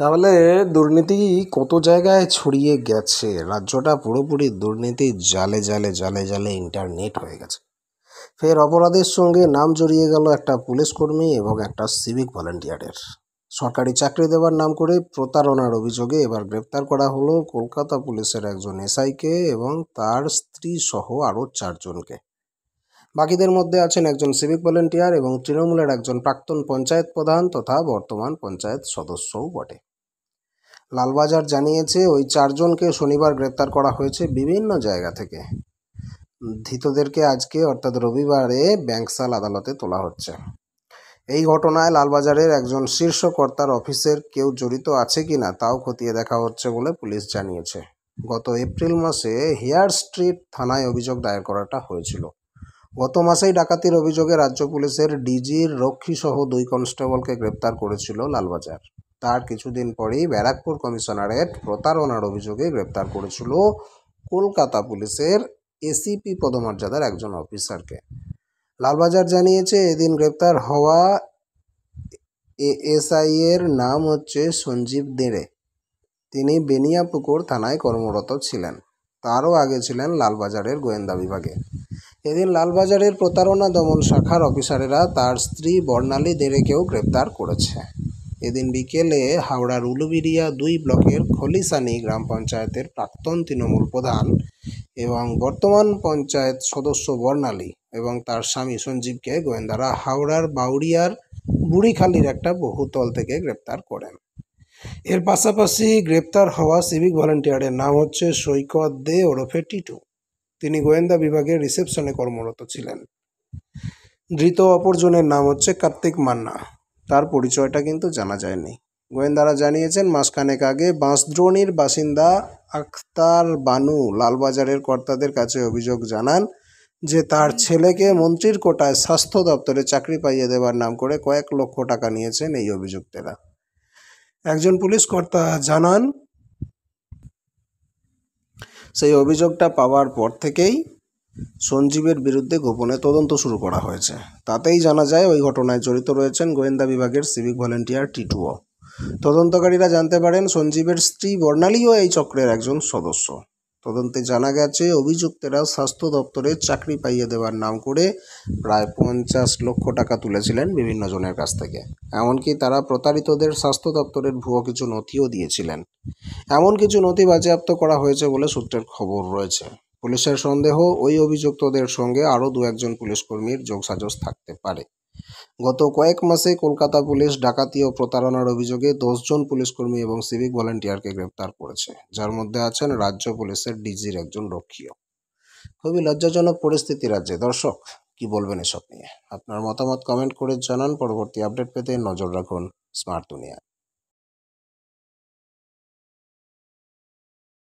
তাহলে দুর্নীতি কত জায়গায় ছড়িয়ে গেছে রাজ্যটা পুরোপুরি দুর্নীতি জালে জালে জালে জালে ইন্টারনেট হয়ে গেছে ফের অপরাধের সঙ্গে নাম জড়িয়ে গেল একটা পুলিশ কর্মী এবং একটা সিভিক ভলান্টিয়ারের সরকারি চাকরি দেওয়ার নাম করে প্রতারণার অভিযোগে এবার গ্রেপ্তার করা হলো কলকাতা পুলিশের একজন এসআইকে এবং তার স্ত্রী সহ আরও চারজনকে বাকিদের মধ্যে আছেন একজন সিভিক ভলেন্টিয়ার এবং তৃণমূলের একজন প্রাক্তন পঞ্চায়েত প্রধান তথা বর্তমান পঞ্চায়েত সদস্যও বটে লালবাজার জানিয়েছে ওই চারজনকে শনিবার গ্রেপ্তার করা হয়েছে বিভিন্ন জায়গা থেকে ধৃতদেরকে আজকে অর্থাৎ রবিবারে ব্যাংকসাল আদালতে তোলা হচ্ছে এই ঘটনায় লালবাজারের একজন শীর্ষ কর্তার অফিসের কেউ জড়িত আছে কি না তাও খতিয়ে দেখা হচ্ছে বলে পুলিশ জানিয়েছে গত এপ্রিল মাসে হেয়ার স্ট্রিট থানায় অভিযোগ দায়ের করাটা হয়েছিল গত মাসেই ডাকাতির অভিযোগে রাজ্য পুলিশের ডিজির রক্ষীসহ দুই কনস্টেবলকে গ্রেপ্তার করেছিল লালবাজার তার কিছুদিন পরেই ব্যারাকপুর কমিশনারেট প্রতারণার অভিযোগে গ্রেপ্তার করেছিল কলকাতা পুলিশের এসিপি পদমর্যাদার একজন অফিসারকে লালবাজার জানিয়েছে এদিন গ্রেপ্তার হওয়া এএসআই এর নাম হচ্ছে সঞ্জীব দেড়ে তিনি বেনিয়াপুকুর থানায় কর্মরত ছিলেন তারও আগে ছিলেন লালবাজারের গোয়েন্দা বিভাগে এদিন লালবাজারের প্রতারণা দমন শাখার অফিসারেরা তার স্ত্রী বর্ণালী দেরেকেও গ্রেপ্তার করেছে এদিন বিকেলে হাওড়ার উলুবিরিয়া দুই ব্লকের খলিসানি গ্রাম পঞ্চায়েতের প্রাক্তন তৃণমূল প্রধান এবং বর্তমান পঞ্চায়েত সদস্য বর্ণালী এবং তার স্বামী সঞ্জীবকে গোয়েন্দারা হাওড়ার বাউরিয়ার বুড়িখালির একটা বহুতল থেকে গ্রেপ্তার করেন এর পাশাপাশি গ্রেপ্তার হওয়া সিভিক ভলেন্টিয়ারের নাম হচ্ছে সৈকত দে ওরফে টিটু তিনি গোয়েন্দা বিভাগের রিসেপশনে কর্মরত ছিলেন ধৃত অপরজনের নাম হচ্ছে কার্তিক মান্না তার পরিচয়টা কিন্তু জানা যায়নি গোয়েন্দারা জানিয়েছেন মাসখানেক আগে বাঁশদ্রোণীর বাসিন্দা আখতার বানু লালবাজারের কর্তাদের কাছে অভিযোগ জানান যে তার ছেলেকে মন্ত্রীর কোটায় স্বাস্থ্য দপ্তরে চাকরি পাইয়ে দেবার নাম করে কয়েক লক্ষ টাকা নিয়েছেন এই অভিযুক্তেরা একজন পুলিশ কর্তা জানান সেই অভিযোগটা পাওয়ার পর থেকেই সঞ্জীবের বিরুদ্ধে গোপনে তদন্ত শুরু করা হয়েছে তাতেই জানা যায় ওই ঘটনায় জড়িত রয়েছেন গোয়েন্দা বিভাগের সিভিক ভলেন্টিয়ার টিটুও তদন্তকারীরা জানতে পারেন সঞ্জীবের স্ত্রী বর্ণালীও এই চক্রের একজন সদস্য তদন্তে জানা গেছে অভিযুক্তরা স্বাস্থ্য দপ্তরে চাকরি পাইয়ে দেওয়ার নাম করে প্রায় পঞ্চাশ লক্ষ টাকা তুলেছিলেন বিভিন্ন জনের কাছ থেকে এমনকি তারা প্রতারিতদের স্বাস্থ্য দপ্তরের ভুয়ো কিছু নথিও দিয়েছিলেন এমন কিছু নথি বাজেয়াপ্ত করা হয়েছে বলে সূত্রের খবর রয়েছে পুলিশের সন্দেহ ওই অভিযুক্তদের সঙ্গে আরও দু একজন পুলিশকর্মীর যোগসাজশ থাকতে পারে গত কয়েক মাসে কলকাতা পুলিশ ডাকাতি ও প্রতারণার অভিযোগে দশজন পুলিশকর্মী এবং সিভিক ভলান্টিয়ারকে গ্রেপ্তার করেছে যার মধ্যে আছেন রাজ্য পুলিশের ডিজির একজন রক্ষীয় খুবই লজ্জাজনক পরিস্থিতি রাজ্যে দর্শক কি বলবেন এসব নিয়ে আপনার মতামত কমেন্ট করে জানান পরবর্তী আপডেট পেতে নজর রাখুন স্মার্ট দুনিয়ায়